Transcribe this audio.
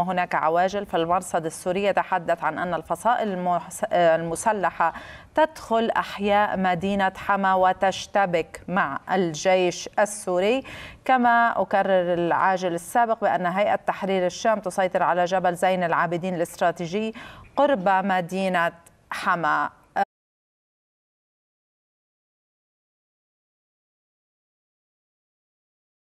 هناك عواجل فالمرصد السوري يتحدث عن أن الفصائل المسلحة تدخل أحياء مدينة حما وتشتبك مع الجيش السوري كما أكرر العاجل السابق بأن هيئة تحرير الشام تسيطر على جبل زين العابدين الاستراتيجي قرب مدينة حما